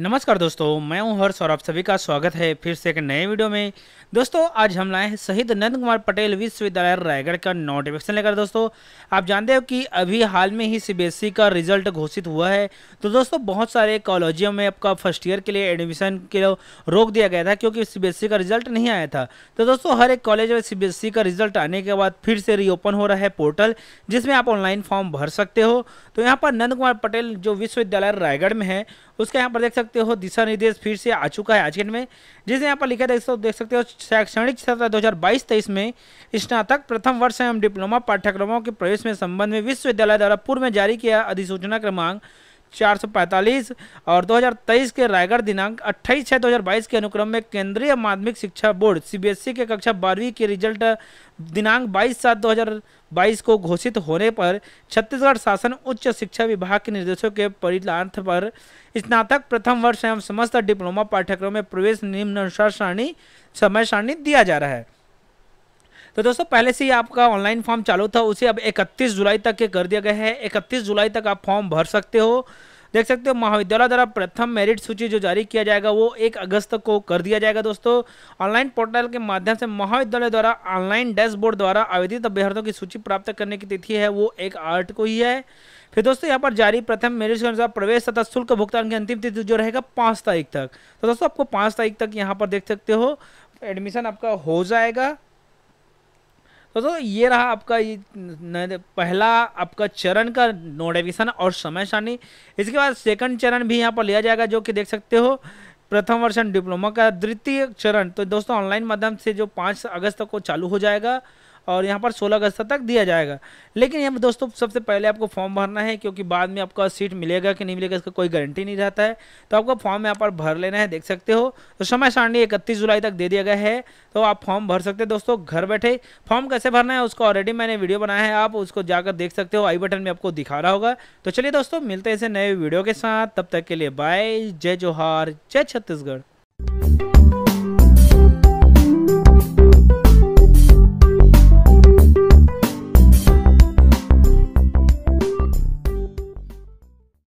नमस्कार दोस्तों मैं हूं हर्ष और आप सभी का स्वागत है फिर से एक नए वीडियो में दोस्तों आज हम लाए हैं शहीद नंद कुमार पटेल विश्वविद्यालय रायगढ़ का नोटिफिकेशन लेकर दोस्तों आप जानते हो कि अभी हाल में ही सीबीएसई e का रिजल्ट घोषित हुआ है तो दोस्तों बहुत सारे कॉलेजों में आपका फर्स्ट ईयर के लिए एडमिशन के लिए रोक दिया गया था क्योंकि सी e का रिजल्ट नहीं आया था तो दोस्तों हर एक कॉलेज में सी e का रिजल्ट आने के बाद फिर से रीओपन हो रहा है पोर्टल जिसमें आप ऑनलाइन फॉर्म भर सकते हो तो यहाँ पर नंद कुमार पटेल जो विश्वविद्यालय रायगढ़ में है उसका यहाँ पर देख सकते सकते हो दिशा निर्देश फिर से आ चुका है आज के में जिसे यहाँ पर लिखा था देख सकते हो शैक्षणिक सत्र 2022-23 में स्नातक प्रथम वर्ष एवं डिप्लोमा पाठ्यक्रमों के प्रवेश में संबंध में विश्वविद्यालय द्वारा पूर्व में जारी किया अधिसूचना क्रमांक 445 और 2023 के रायगढ़ दिनांक 28 छः 2022 के अनुक्रम में केंद्रीय माध्यमिक शिक्षा बोर्ड सीबीएसई के कक्षा बारहवीं के रिजल्ट दिनांक 22 सात 2022 को घोषित होने पर छत्तीसगढ़ शासन उच्च शिक्षा विभाग के निर्देशों के परिणार्थ पर स्नातक प्रथम वर्ष एवं समस्त डिप्लोमा पाठ्यक्रम में प्रवेश निम्न अनुसार सारणी समय सारणी दिया जा रहा है तो दोस्तों पहले से ही आपका ऑनलाइन फॉर्म चालू था उसे अब 31 जुलाई तक के कर दिया गया है 31 जुलाई तक आप फॉर्म भर सकते हो देख सकते हो महाविद्यालय द्वारा प्रथम मेरिट सूची जो जारी किया जाएगा वो एक अगस्त को कर दिया जाएगा दोस्तों ऑनलाइन पोर्टल के माध्यम से महाविद्यालय द्वारा ऑनलाइन डैशबोर्ड द्वारा आवेदित अभ्यर्थियों की सूची प्राप्त करने की तिथि है वो एक आठ को ही है फिर दोस्तों यहाँ पर जारी प्रथम मेरिट के अनुसार प्रवेश तथा शुल्क भुगतान की अंतिम तिथि जो रहेगा पाँच तारीख तक तो दोस्तों आपको पाँच तारीख तक यहाँ पर देख सकते हो एडमिशन आपका हो जाएगा तो दोस्तों ये रहा आपका ये पहला आपका चरण का नोटिफिकेशन और समय सारणी इसके बाद सेकंड चरण भी यहाँ पर लिया जाएगा जो कि देख सकते हो प्रथम वर्षन डिप्लोमा का द्वितीय चरण तो दोस्तों ऑनलाइन माध्यम से जो पाँच अगस्त तक को चालू हो जाएगा और यहाँ पर सोलह अगस्त तक दिया जाएगा लेकिन यहाँ पर दोस्तों सबसे पहले आपको फॉर्म भरना है क्योंकि बाद में आपका सीट मिलेगा कि नहीं मिलेगा इसका कोई गारंटी नहीं रहता है तो आपको फॉर्म यहाँ पर भर लेना है देख सकते हो तो समय सारणी इकतीस जुलाई तक दे दिया गया है तो आप फॉर्म भर सकते हैं दोस्तों घर बैठे फॉर्म कैसे भरना है उसको ऑलरेडी मैंने वीडियो बनाया है आप उसको जाकर देख सकते हो आई बटन में आपको दिखा रहा होगा तो चलिए दोस्तों मिलते हैं ऐसे नए वीडियो के साथ तब तक के लिए बाय जय जोहार जय छत्तीसगढ़